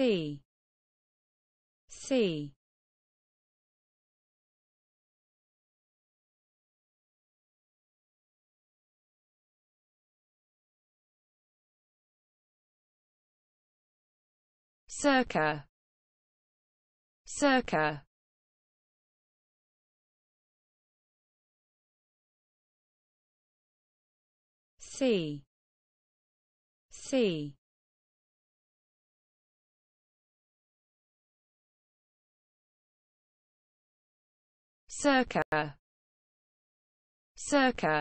C C circa circa C C circa circa